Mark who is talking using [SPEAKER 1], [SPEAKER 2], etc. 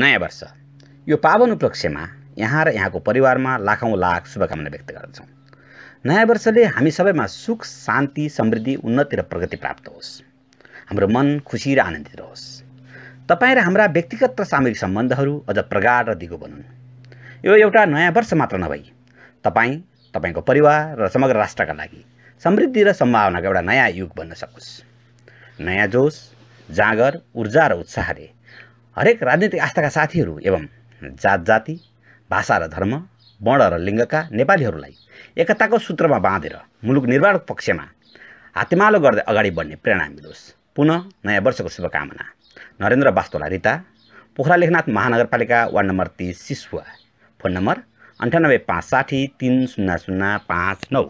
[SPEAKER 1] नयाँ वर्ष यो पावन उपलक्ष्यमा यहाँ र यहाँको परिवारमा लाखौँ लाख शुभकामना व्यक्त गर्दछौँ नयाँ वर्षले हामी सबैमा सुख शान्ति समृद्धि उन्नति र प्रगति प्राप्त होस् हाम्रो मन खुसी र आनन्दित रहोस् तपाईँ र हाम्रा व्यक्तिगत र सामूहिक सम्बन्धहरू अझ प्रगाढ र दिगो बनुन् यो एउटा नयाँ वर्ष मात्र नभई तपाईँ तपाईँको परिवार र समग्र राष्ट्रका लागि समृद्धि र सम्भावनाको एउटा नयाँ युग बन्न सकोस् नयाँ जोस जाँगर ऊर्जा र उत्साहले हरेक राजनीतिक आस्थाका साथीहरू एवं जात जाति भाषा र धर्म वर्ण र लिङ्गका नेपालीहरूलाई एकताको सूत्रमा बाँधेर मुलुक निर्माण पक्षमा हातेमालो गर्दै अगाडि बढ्ने प्रेरणा मिलोस् पुनः नयाँ वर्षको शुभकामना नरेन्द्र वास्तोला रिता पोखरा लेखनाथ महानगरपालिका वार्ड नम्बर तिस सिसुवा फोन नम्बर अन्ठानब्बे पाँच साठी तिन शून्य शून्य पाँच नौ